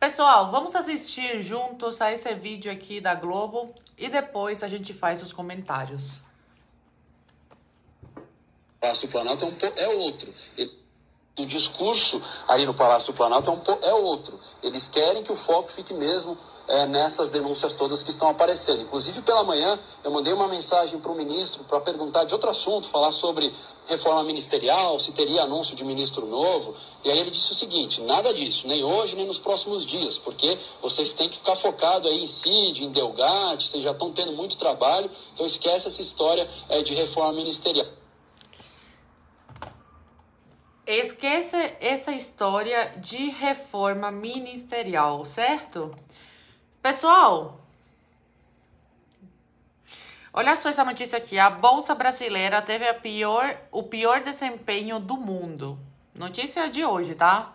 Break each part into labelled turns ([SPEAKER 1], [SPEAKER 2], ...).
[SPEAKER 1] Pessoal, vamos assistir juntos a esse vídeo aqui da Globo e depois a gente faz os comentários.
[SPEAKER 2] O Palácio Planalto é, um, é outro. Ele o discurso ali no Palácio do Planalto é, um, é outro. Eles querem que o foco fique mesmo é, nessas denúncias todas que estão aparecendo. Inclusive, pela manhã, eu mandei uma mensagem para o ministro para perguntar de outro assunto, falar sobre reforma ministerial, se teria anúncio de ministro novo. E aí ele disse o seguinte: nada disso, nem hoje, nem nos próximos dias, porque vocês têm que ficar focado aí em CID, em Delgate, vocês já estão tendo muito trabalho, então esquece essa história é, de reforma ministerial.
[SPEAKER 1] Esquece essa história de reforma ministerial, certo? Pessoal, olha só essa notícia aqui. A Bolsa Brasileira teve pior, o pior desempenho do mundo. Notícia de hoje, tá?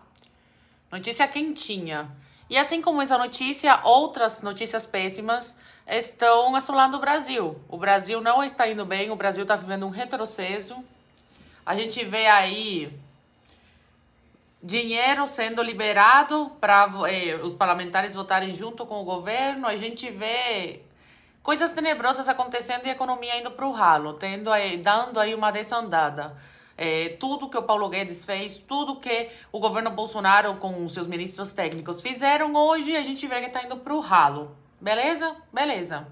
[SPEAKER 1] Notícia quentinha. E assim como essa notícia, outras notícias péssimas estão assolando o Brasil. O Brasil não está indo bem, o Brasil está vivendo um retrocesso. A gente vê aí dinheiro sendo liberado para eh, os parlamentares votarem junto com o governo, a gente vê coisas tenebrosas acontecendo e a economia indo para o ralo, tendo, eh, dando aí uma desandada. É, tudo que o Paulo Guedes fez, tudo que o governo Bolsonaro com seus ministros técnicos fizeram, hoje a gente vê que está indo para o ralo. Beleza? Beleza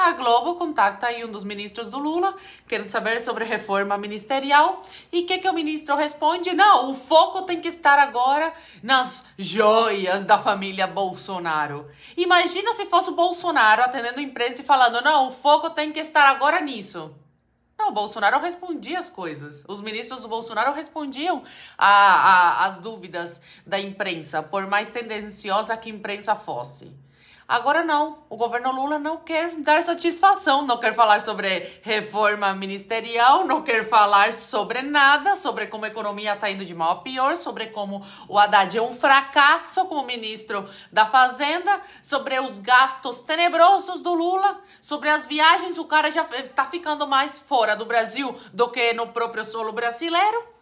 [SPEAKER 1] a Globo contacta aí um dos ministros do Lula, querendo saber sobre reforma ministerial. E o que, que o ministro responde? Não, o foco tem que estar agora nas joias da família Bolsonaro. Imagina se fosse o Bolsonaro atendendo a imprensa e falando: não, o foco tem que estar agora nisso. Não, o Bolsonaro respondia as coisas. Os ministros do Bolsonaro respondiam a, a, as dúvidas da imprensa, por mais tendenciosa que a imprensa fosse. Agora não. O governo Lula não quer dar satisfação, não quer falar sobre reforma ministerial, não quer falar sobre nada, sobre como a economia está indo de mal a pior, sobre como o Haddad é um fracasso como ministro da Fazenda, sobre os gastos tenebrosos do Lula, sobre as viagens, o cara já está ficando mais fora do Brasil do que no próprio solo brasileiro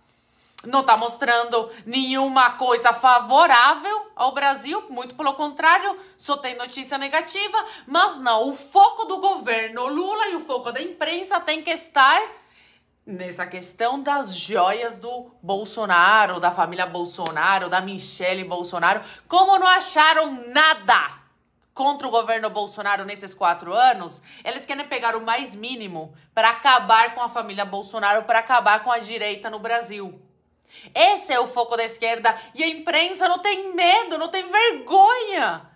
[SPEAKER 1] não está mostrando nenhuma coisa favorável ao Brasil, muito pelo contrário, só tem notícia negativa, mas não, o foco do governo Lula e o foco da imprensa tem que estar nessa questão das joias do Bolsonaro, da família Bolsonaro, da Michelle Bolsonaro, como não acharam nada contra o governo Bolsonaro nesses quatro anos, eles querem pegar o mais mínimo para acabar com a família Bolsonaro, para acabar com a direita no Brasil. Esse é o foco da esquerda e a imprensa não tem medo, não tem vergonha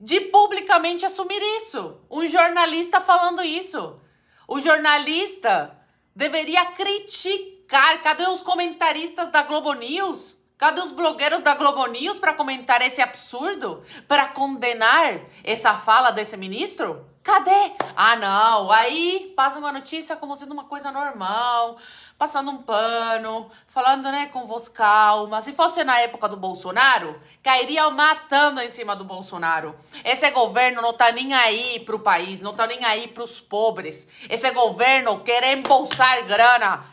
[SPEAKER 1] de publicamente assumir isso. Um jornalista falando isso. O jornalista deveria criticar. Cadê os comentaristas da Globo News? Cadê os blogueiros da Globo News para comentar esse absurdo? Para condenar essa fala desse ministro? Cadê? Ah, não. Aí passam a notícia como sendo uma coisa normal, passando um pano, falando, né, com voz calma. Se fosse na época do Bolsonaro, cairia matando em cima do Bolsonaro. Esse governo não tá nem aí pro país, não tá nem aí pros pobres. Esse governo quer embolsar grana,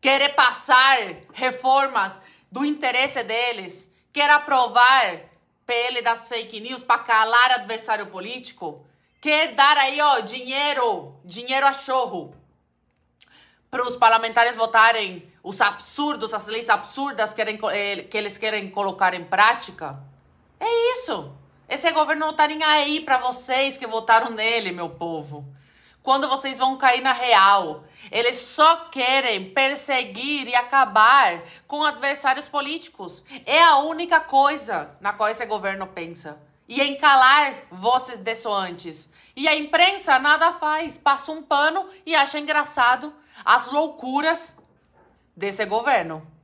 [SPEAKER 1] quer passar reformas do interesse deles, quer aprovar PL das fake news para calar adversário político quer dar aí, ó, oh, dinheiro, dinheiro a chorro para os parlamentares votarem os absurdos, as leis absurdas querem, eh, que eles querem colocar em prática. É isso. Esse governo não tá nem aí para vocês que votaram nele, meu povo. Quando vocês vão cair na real, eles só querem perseguir e acabar com adversários políticos. É a única coisa na qual esse governo pensa e em calar vozes dessoantes. E a imprensa nada faz, passa um pano e acha engraçado as loucuras desse governo.